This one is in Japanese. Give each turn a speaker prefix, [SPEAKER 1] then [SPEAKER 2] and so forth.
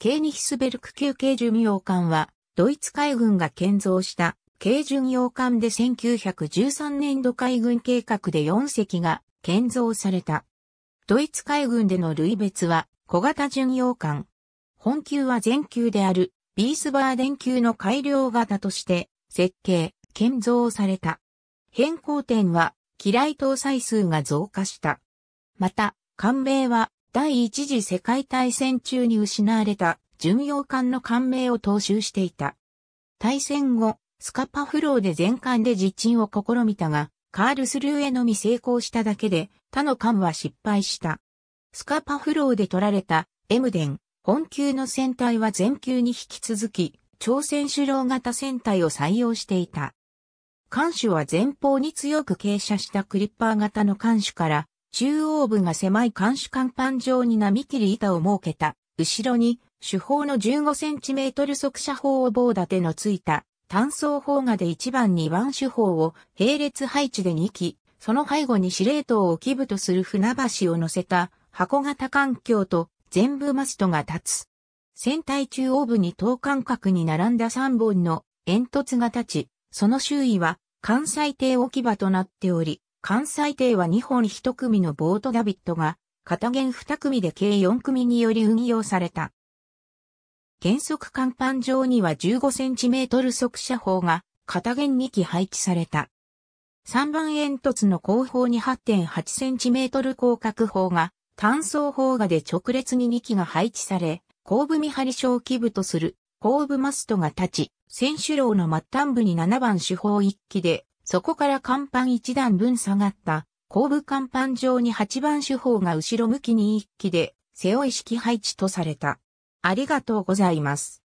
[SPEAKER 1] ケーニヒスベルク級軽巡洋艦は、ドイツ海軍が建造した軽巡洋艦で1913年度海軍計画で4隻が建造された。ドイツ海軍での類別は小型巡洋艦。本級は全級であるビースバーデン級の改良型として設計、建造された。変更点は機雷搭載数が増加した。また、艦名は第一次世界大戦中に失われた巡洋艦の艦名を踏襲していた。大戦後、スカパフローで全艦で実鎮を試みたが、カールスルーへのみ成功しただけで、他の艦は失敗した。スカパフローで取られたエムデン、本級の船体は全級に引き続き、朝鮮主脳型船体を採用していた。艦首は前方に強く傾斜したクリッパー型の艦首から中央部が狭い監視甲板上に波切り板を設けた、後ろに、手法の15センチメートル速射砲を棒立てのついた、単装砲画で1番2番手法を並列配置で2機、その背後に司令塔を基部とする船橋を乗せた箱型環境と全部マストが立つ。船体中央部に等間隔に並んだ3本の煙突が立ち、その周囲は関西艇置き場となっており、関西艇は2本1組のボートダビットが、片弦2組で計4組により運用された。原則甲板上には 15cm 速射砲が片弦2機配置された。3番煙突の後方に 8.8cm 広角砲が単装砲画で直列に2機が配置され、後部見張り小規部とする後部マストが立ち、選手楼の末端部に7番手砲1機でそこから甲板一段分下がった後部甲板上に8番手法が後ろ向きに一気で背負い式配置とされた。ありがとうございます。